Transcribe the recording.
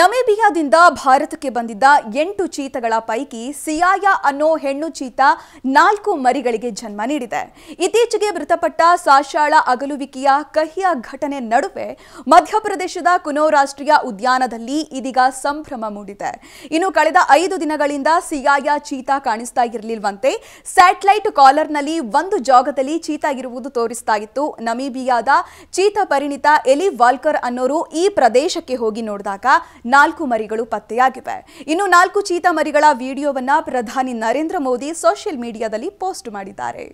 ನಮೇಬಿಯಾದಿಂದ ಭಾರತಕ್ಕೆ ಬಂದಿದ್ದ ಎಂಟು ಚೀತಗಳ ಪೈಕಿ ಸಿಯಾಯ ಅನ್ನೋ ಹೆಣ್ಣು ಚೀತ ನಾಲ್ಕು ಮರಿಗಳಿಗೆ ಜನ್ಮ ನೀಡಿದೆ ಇತ್ತೀಚೆಗೆ ಮೃತಪಟ್ಟ ಸಾಶಾಳ ಅಗಲುವಿಕೆಯ ಕಹಿಯ ಘಟನೆ ನಡುವೆ ಮಧ್ಯಪ್ರದೇಶದ ಕುನೋ ರಾಷ್ಟ್ರೀಯ ಉದ್ಯಾನದಲ್ಲಿ ಇದೀಗ ಸಂಭ್ರಮ ಮೂಡಿದೆ ಇನ್ನು ಕಳೆದ ಐದು ದಿನಗಳಿಂದ ಸಿಯಾಯ ಚೀತಾ ಕಾಣಿಸ್ತಾ ಇರಲಿಲ್ವಂತೆ ಸ್ಯಾಟಲೈಟ್ ಕಾಲರ್ನಲ್ಲಿ ಒಂದು ಜಾಗದಲ್ಲಿ ಚೀತಾ ಇರುವುದು ತೋರಿಸ್ತಾ ಇತ್ತು ನಮೀಬಿಯಾದ ಚೀತಾ ಪರಿಣಿತ ಎಲಿ ವಾಲ್ಕರ್ ಅನ್ನೋರು ಈ ಪ್ರದೇಶಕ್ಕೆ ಹೋಗಿ ನೋಡಿದಾಗ ನಾಲ್ಕು ಮರಿಗಳು ಪತ್ತೆಯಾಗಿವೆ ಇನ್ನು ನಾಲ್ಕು ಚೀತಾ ಮರಿಗಳ ವಿಡಿಯೋವನ್ನ ಪ್ರಧಾನಿ ನರೇಂದ್ರ ಮೋದಿ ಸೋಷಿಯಲ್ ಮೀಡಿಯಾದಲ್ಲಿ ಪೋಸ್ಟ್ ಮಾಡಿದ್ದಾರೆ